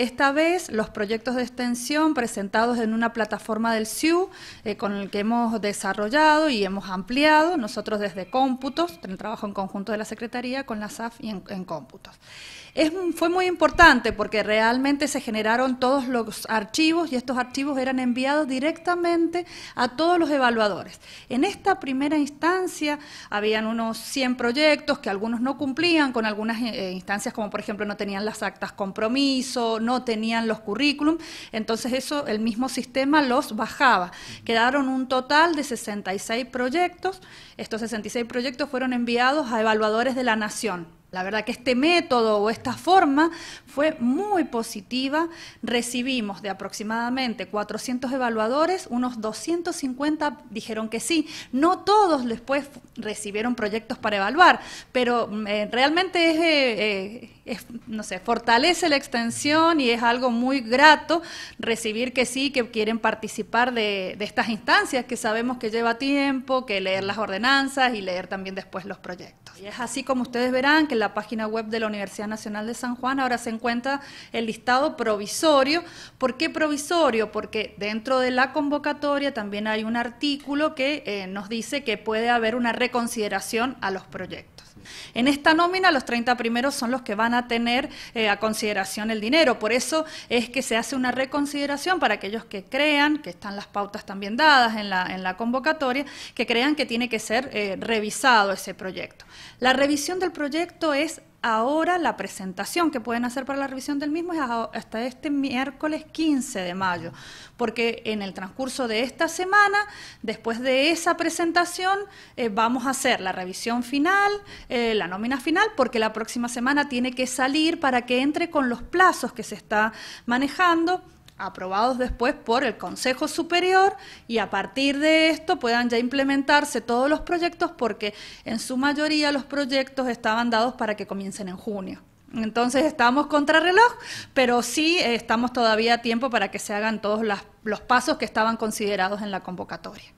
Esta vez los proyectos de extensión presentados en una plataforma del SIU... Eh, con el que hemos desarrollado y hemos ampliado nosotros desde cómputos, en el trabajo en conjunto de la Secretaría con la SAF y en, cómputos. fue muy importante porque realmente se generaron todos los archivos y estos archivos eran enviados directamente a todos los evaluadores. En esta primera instancia habían unos 100 proyectos que algunos no cumplían con algunas eh, instancias como por ejemplo no tenían las actas compromiso, no tenían los currículum, entonces eso el mismo sistema los bajaba. Quedaron un total de 66 proyectos, estos 66 proyectos fueron enviados a evaluadores de la nación, la verdad que este método o esta forma fue muy positiva. Recibimos de aproximadamente 400 evaluadores, unos 250 dijeron que sí. No todos después recibieron proyectos para evaluar, pero eh, realmente es... Eh, eh, no sé, fortalece la extensión y es algo muy grato recibir que sí, que quieren participar de, estas instancias que sabemos que lleva tiempo, que leer las ordenanzas y leer también después los proyectos. Y es así como ustedes verán que en la página web de la Universidad Nacional de San Juan ahora se encuentra el listado provisorio. ¿Por qué provisorio? Porque dentro de la convocatoria también hay un artículo que eh, nos dice que puede haber una reconsideración a los proyectos. En esta nómina los 30 primeros son los que van a tener eh, a consideración el dinero, por eso es que se hace una reconsideración para aquellos que crean, que están las pautas también dadas en la, convocatoria, que crean que tiene que ser eh, revisado ese proyecto. La revisión del proyecto es Ahora la presentación que pueden hacer para la revisión del mismo es hasta este miércoles 15 de mayo, porque en el transcurso de esta semana, después de esa presentación, eh, vamos a hacer la revisión final, eh, la nómina final, porque la próxima semana tiene que salir para que entre con los plazos que se está manejando aprobados después por el Consejo Superior y a partir de esto puedan ya implementarse todos los proyectos porque en su mayoría los proyectos estaban dados para que comiencen en junio. Entonces estamos contrarreloj, pero sí eh, estamos todavía a tiempo para que se hagan todos los pasos que estaban considerados en la convocatoria.